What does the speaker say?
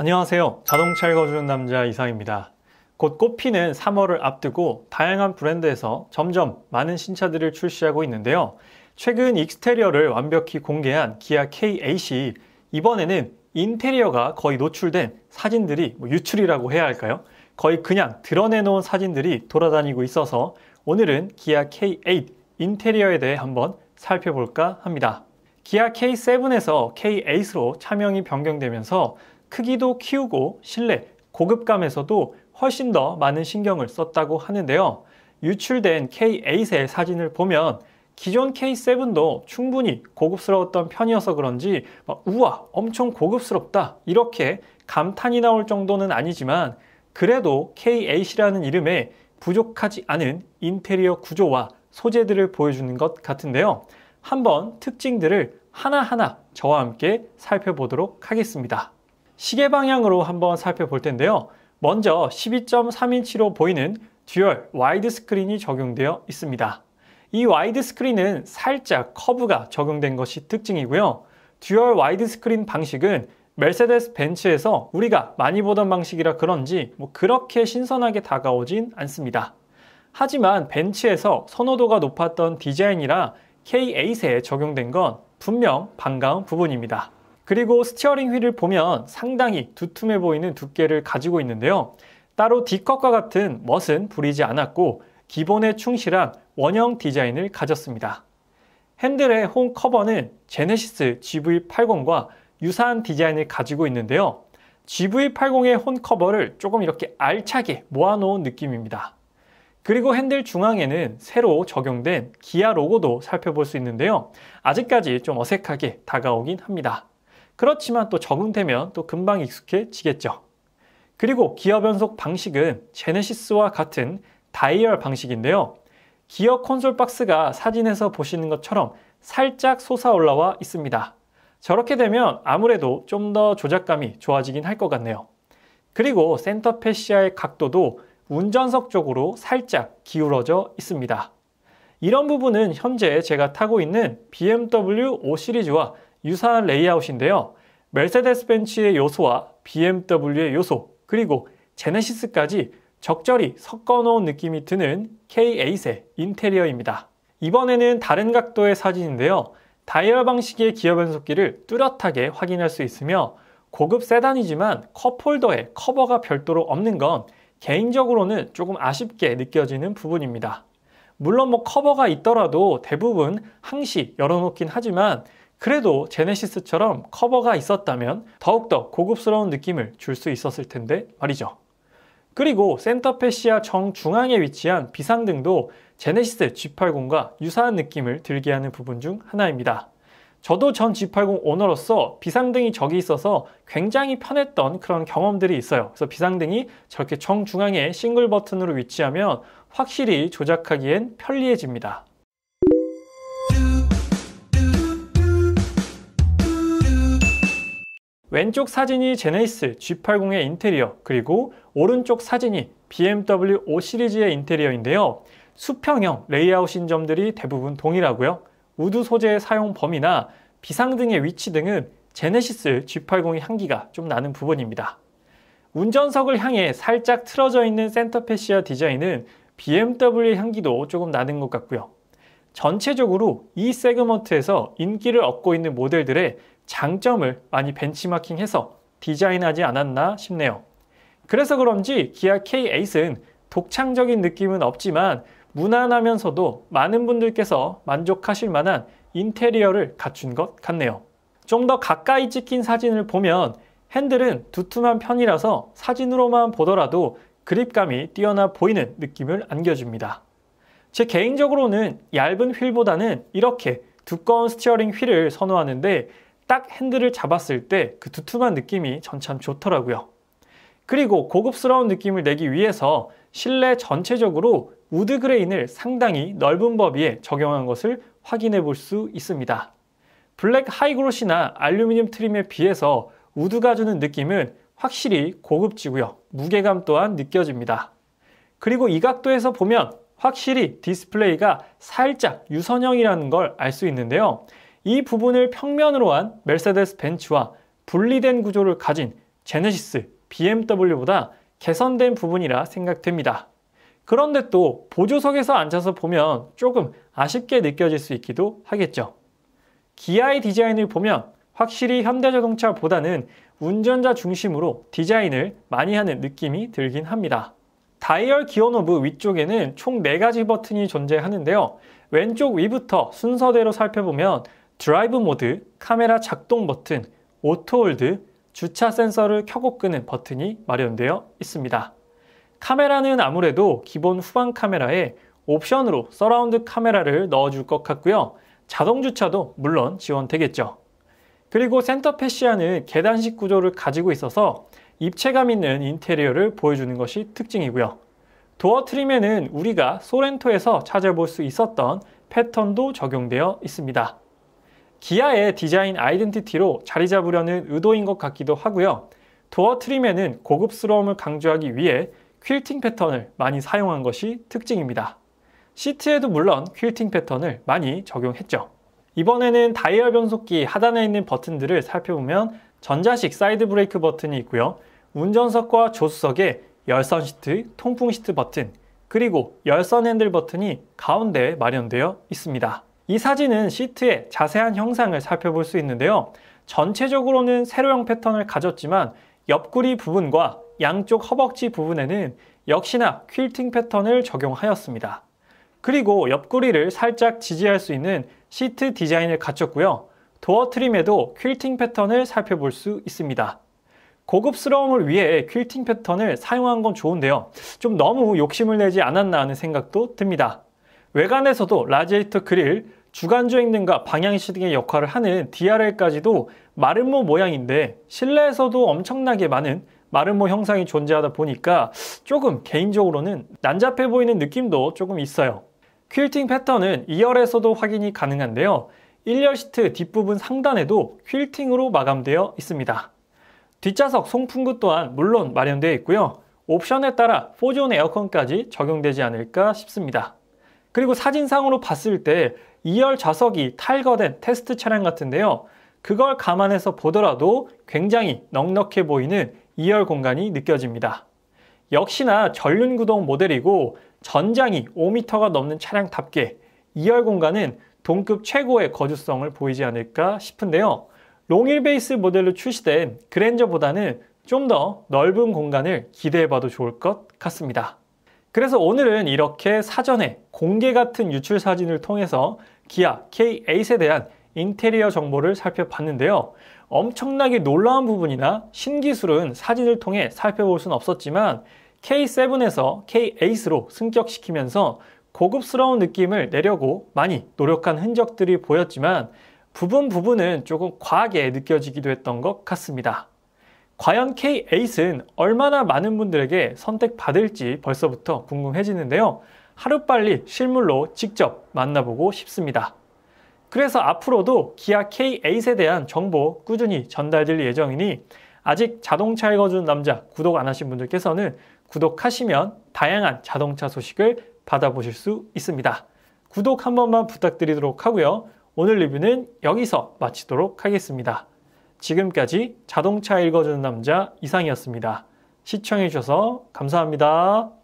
안녕하세요. 자동차 읽어주는 남자 이상입니다. 곧 꽃피는 3월을 앞두고 다양한 브랜드에서 점점 많은 신차들을 출시하고 있는데요. 최근 익스테리어를 완벽히 공개한 기아 KAC 이번에는 인테리어가 거의 노출된 사진들이 뭐 유출이라고 해야 할까요? 거의 그냥 드러내놓은 사진들이 돌아다니고 있어서 오늘은 기아 K8 인테리어에 대해 한번 살펴볼까 합니다. 기아 K7에서 K8으로 차명이 변경되면서 크기도 키우고 실내, 고급감에서도 훨씬 더 많은 신경을 썼다고 하는데요. 유출된 K8의 사진을 보면 기존 K7도 충분히 고급스러웠던 편이어서 그런지 우와 엄청 고급스럽다 이렇게 감탄이 나올 정도는 아니지만 그래도 K8이라는 이름에 부족하지 않은 인테리어 구조와 소재들을 보여주는 것 같은데요. 한번 특징들을 하나하나 저와 함께 살펴보도록 하겠습니다. 시계 방향으로 한번 살펴볼 텐데요. 먼저 12.3인치로 보이는 듀얼 와이드 스크린이 적용되어 있습니다. 이 와이드 스크린은 살짝 커브가 적용된 것이 특징이고요. 듀얼 와이드 스크린 방식은 메르세데스 벤츠에서 우리가 많이 보던 방식이라 그런지 뭐 그렇게 신선하게 다가오진 않습니다. 하지만 벤츠에서 선호도가 높았던 디자인이라 K8에 적용된 건 분명 반가운 부분입니다. 그리고 스티어링 휠을 보면 상당히 두툼해 보이는 두께를 가지고 있는데요. 따로 D컵과 같은 멋은 부리지 않았고 기본에 충실한 원형 디자인을 가졌습니다. 핸들의 홈 커버는 제네시스 GV80과 유사한 디자인을 가지고 있는데요. GV80의 홈 커버를 조금 이렇게 알차게 모아놓은 느낌입니다. 그리고 핸들 중앙에는 새로 적용된 기아 로고도 살펴볼 수 있는데요. 아직까지 좀 어색하게 다가오긴 합니다. 그렇지만 또 적응되면 또 금방 익숙해지겠죠. 그리고 기어 변속 방식은 제네시스와 같은 다이얼 방식인데요. 기어 콘솔 박스가 사진에서 보시는 것처럼 살짝 솟아 올라와 있습니다. 저렇게 되면 아무래도 좀 더 조작감이 좋아지긴 할 것 같네요. 그리고 센터 패시아의 각도도 운전석 쪽으로 살짝 기울어져 있습니다. 이런 부분은 현재 제가 타고 있는 BMW 5 시리즈와 유사한 레이아웃인데요. 멜세데스 벤츠의 요소와 BMW의 요소, 그리고 제네시스까지 적절히 섞어놓은 느낌이 드는 K8의 인테리어입니다. 이번에는 다른 각도의 사진인데요. 다이얼 방식의 기어 변속기를 뚜렷하게 확인할 수 있으며 고급 세단이지만 컵홀더에 커버가 별도로 없는 건 개인적으로는 조금 아쉽게 느껴지는 부분입니다. 물론 뭐 커버가 있더라도 대부분 항시 열어놓긴 하지만 그래도 제네시스처럼 커버가 있었다면 더욱더 고급스러운 느낌을 줄 수 있었을 텐데 말이죠. 그리고 센터페시아 정중앙에 위치한 비상등도 제네시스 G80과 유사한 느낌을 들게 하는 부분 중 하나입니다. 저도 전 G80 오너로서 비상등이 저기 있어서 굉장히 편했던 그런 경험들이 있어요. 그래서 비상등이 저렇게 정중앙에 싱글 버튼으로 위치하면 확실히 조작하기엔 편리해집니다. 왼쪽 사진이 제네시스 G80의 인테리어 그리고 오른쪽 사진이 BMW 5 시리즈의 인테리어인데요. 수평형 레이아웃인 점들이 대부분 동일하고요. 우드 소재의 사용 범위나 비상 등의 위치 등은 제네시스 G80의 향기가 좀 나는 부분입니다. 운전석을 향해 살짝 틀어져 있는 센터페시아 디자인은 BMW의 향기도 조금 나는 것 같고요. 전체적으로 이 세그먼트에서 인기를 얻고 있는 모델들의 장점을 많이 벤치마킹해서 디자인하지 않았나 싶네요. 그래서 그런지 기아 K8은 독창적인 느낌은 없지만 무난하면서도 많은 분들께서 만족하실 만한 인테리어를 갖춘 것 같네요. 좀 더 가까이 찍힌 사진을 보면 핸들은 두툼한 편이라서 사진으로만 보더라도 그립감이 뛰어나 보이는 느낌을 안겨줍니다. 제 개인적으로는 얇은 휠보다는 이렇게 두꺼운 스티어링 휠을 선호하는데 딱 핸들을 잡았을 때 그 두툼한 느낌이 전 참 좋더라고요. 그리고 고급스러운 느낌을 내기 위해서 실내 전체적으로 우드 그레인을 상당히 넓은 범위에 적용한 것을 확인해 볼 수 있습니다. 블랙 하이그로시나 알루미늄 트림에 비해서 우드가 주는 느낌은 확실히 고급지고요. 무게감 또한 느껴집니다. 그리고 이 각도에서 보면 확실히 디스플레이가 살짝 유선형이라는 걸 알 수 있는데요. 이 부분을 평면으로 한멜세 r 스 e 츠와 분리된 구조를 가진 제네시스, BMW보다 개선된 부분이라 생각됩니다. 그런데 또 보조석에서 앉아서 보면 조금 아쉽게 느껴질 수 있기도 하겠죠. 기아의 디자인을 보면 확실히 현대자동차보다는 운전자 중심으로 디자인을 많이 하는 느낌이 들긴 합니다. 다이얼 기어노브 위쪽에는 총 4가지 버튼이 존재하는데요. 왼쪽 위부터 순서대로 살펴보면 드라이브 모드, 카메라 작동 버튼, 오토 홀드, 주차 센서를 켜고 끄는 버튼이 마련되어 있습니다. 카메라는 아무래도 기본 후방 카메라에 옵션으로 서라운드 카메라를 넣어줄 것 같고요. 자동 주차도 물론 지원되겠죠. 그리고 센터 패시아는 계단식 구조를 가지고 있어서 입체감 있는 인테리어를 보여주는 것이 특징이고요. 도어 트림에는 우리가 소렌토에서 찾아볼 수 있었던 패턴도 적용되어 있습니다. 기아의 디자인 아이덴티티로 자리 잡으려는 의도인 것 같기도 하고요. 도어 트림에는 고급스러움을 강조하기 위해 퀼팅 패턴을 많이 사용한 것이 특징입니다. 시트에도 물론 퀼팅 패턴을 많이 적용했죠. 이번에는 다이얼 변속기 하단에 있는 버튼들을 살펴보면 전자식 사이드 브레이크 버튼이 있고요. 운전석과 조수석에 열선 시트, 통풍 시트 버튼, 그리고 열선 핸들 버튼이 가운데 마련되어 있습니다. 이 사진은 시트의 자세한 형상을 살펴볼 수 있는데요. 전체적으로는 세로형 패턴을 가졌지만 옆구리 부분과 양쪽 허벅지 부분에는 역시나 퀼팅 패턴을 적용하였습니다. 그리고 옆구리를 살짝 지지할 수 있는 시트 디자인을 갖췄고요. 도어 트림에도 퀼팅 패턴을 살펴볼 수 있습니다. 고급스러움을 위해 퀼팅 패턴을 사용한 건 좋은데요. 좀 너무 욕심을 내지 않았나 하는 생각도 듭니다. 외관에서도 라지에이터 그릴, 주간주행 등과 방향시 등의 역할을 하는 DRL까지도 마름모 모양인데 실내에서도 엄청나게 많은 마름모 형상이 존재하다 보니까 조금 개인적으로는 난잡해 보이는 느낌도 조금 있어요. 퀼팅 패턴은 2열에서도 확인이 가능한데요. 1열 시트 뒷부분 상단에도 퀼팅으로 마감되어 있습니다. 뒷좌석 송풍구 또한 물론 마련되어 있고요. 옵션에 따라 4존 에어컨까지 적용되지 않을까 싶습니다. 그리고 사진상으로 봤을 때 2열 좌석이 탈거된 테스트 차량 같은데요. 그걸 감안해서 보더라도 굉장히 넉넉해 보이는 2열 공간이 느껴집니다. 역시나 전륜구동 모델이고 전장이 5m가 넘는 차량답게 2열 공간은 동급 최고의 거주성을 보이지 않을까 싶은데요. 롱일 베이스 모델로 출시된 그랜저보다는 좀 더 넓은 공간을 기대해봐도 좋을 것 같습니다. 그래서 오늘은 이렇게 사전에 공개 같은 유출 사진을 통해서 기아 K8에 대한 인테리어 정보를 살펴봤는데요. 엄청나게 놀라운 부분이나 신기술은 사진을 통해 살펴볼 수는 없었지만 K7에서 K8로 승격시키면서 고급스러운 느낌을 내려고 많이 노력한 흔적들이 보였지만 부분 부분은 조금 과하게 느껴지기도 했던 것 같습니다. 과연 K8은 얼마나 많은 분들에게 선택받을지 벌써부터 궁금해지는데요. 하루빨리 실물로 직접 만나보고 싶습니다. 그래서 앞으로도 기아 K8에 대한 정보 꾸준히 전달될 예정이니 아직 자동차 읽어주는 남자 구독 안 하신 분들께서는 구독하시면 다양한 자동차 소식을 받아보실 수 있습니다. 구독 한 번만 부탁드리도록 하고요. 오늘 리뷰는 여기서 마치도록 하겠습니다. 지금까지 자동차 읽어주는 남자 이상이었습니다. 시청해주셔서 감사합니다.